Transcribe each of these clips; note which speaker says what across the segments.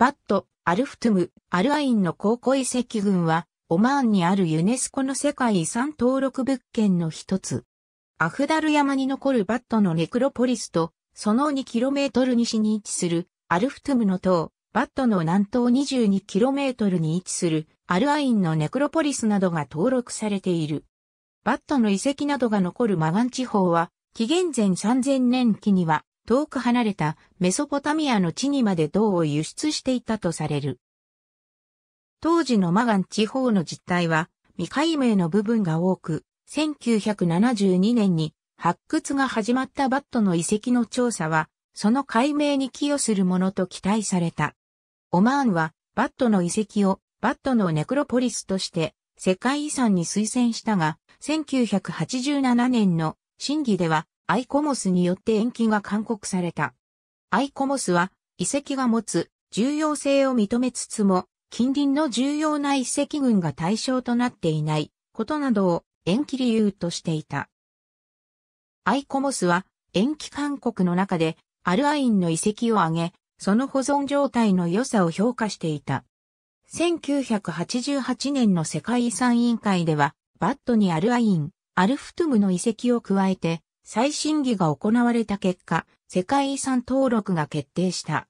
Speaker 1: バット、アルフトゥム、アルアインの高校遺跡群は、オマーンにあるユネスコ
Speaker 2: の世界遺産登録物件の一つ。アフダル山に残るバットのネクロポリスと、その 2km 西に位置するアルフトゥムの塔、バットの南東 22km に位置するアルアインのネクロポリスなどが登録されている。バットの遺跡などが残るマガン地方は、紀元前3000年期には遠く離れたメソポタミアの地にまで銅を輸出していたとされる。当時のマガン地方の実態は未解明の部分が多く、1972年に発掘が始まったバットの遺跡の調査は、その解明に寄与するものと期待された。オマーンはバットの遺跡をバットのネクロポリスとして世界遺産に推薦したが、1987年の審議ではアイコモスによって延期が勧告された。アイコモスは、遺跡が持つ重要性を認めつつも、近隣の重要な遺跡群が対象となっていないことなどを延期理由としていた。アイコモスは延期勧告の中でアルアインの遺跡を挙げ、その保存状態の良さを評価していた。1988年の世界遺産委員会では、バットにアルアイン、アルフトゥムの遺跡を加えて、再審議が行われた結果、世界遺産登録が決定した。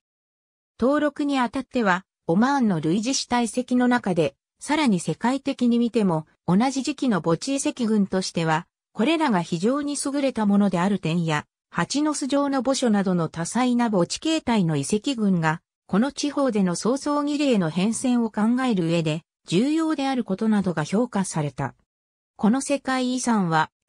Speaker 2: 登録にあたっては、オマーンの類似した遺跡の中で、さらに世界的に見ても、同じ時期の墓地遺跡群としては、これらが非常に優れたものである点や、蜂の巣状の墓所などの多彩な墓地形態の遺跡群が、この地方での早々儀礼の変遷を考える上で、重要であることなどが評価された。この世界遺産は、